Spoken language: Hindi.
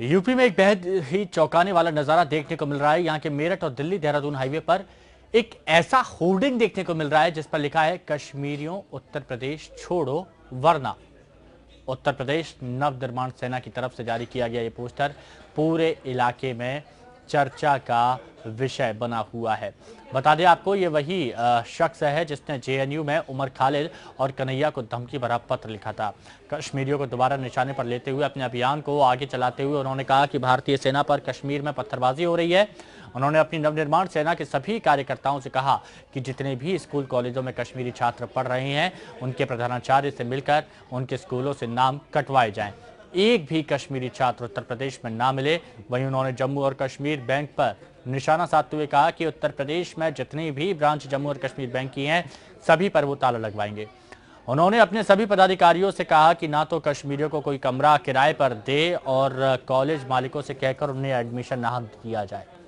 यूपी में एक बेहद ही चौंकाने वाला नजारा देखने को मिल रहा है यहाँ के मेरठ और दिल्ली देहरादून हाईवे पर एक ऐसा होर्डिंग देखने को मिल रहा है जिस पर लिखा है कश्मीरियों उत्तर प्रदेश छोड़ो वरना उत्तर प्रदेश नवनिर्माण सेना की तरफ से जारी किया गया ये पोस्टर पूरे इलाके में चर्चा का विषय बना हुआ है बता दें आपको ये वही शख्स है जिसने जेएनयू में उमर खालिद और कन्हैया को धमकी भरा पत्र लिखा था कश्मीरियों को दोबारा निशाने पर लेते हुए अपने अभियान को आगे चलाते हुए उन्होंने कहा कि भारतीय सेना पर कश्मीर में पत्थरबाजी हो रही है उन्होंने अपनी नवनिर्माण सेना के सभी कार्यकर्ताओं से कहा कि जितने भी स्कूल कॉलेजों में कश्मीरी छात्र पढ़ रहे हैं उनके प्रधानाचार्य से मिलकर उनके स्कूलों से नाम कटवाए जाएं एक भी कश्मीरी छात्र उत्तर प्रदेश में ना मिले वहीं उन्होंने जम्मू और कश्मीर बैंक पर निशाना साधते हुए कहा कि उत्तर प्रदेश में जितनी भी ब्रांच जम्मू और कश्मीर बैंक की हैं सभी पर वो ताला लगवाएंगे उन्होंने अपने सभी पदाधिकारियों से कहा कि ना तो कश्मीरियों को कोई कमरा किराए पर दे और कॉलेज मालिकों से कहकर उन्हें एडमिशन ना दिया जाए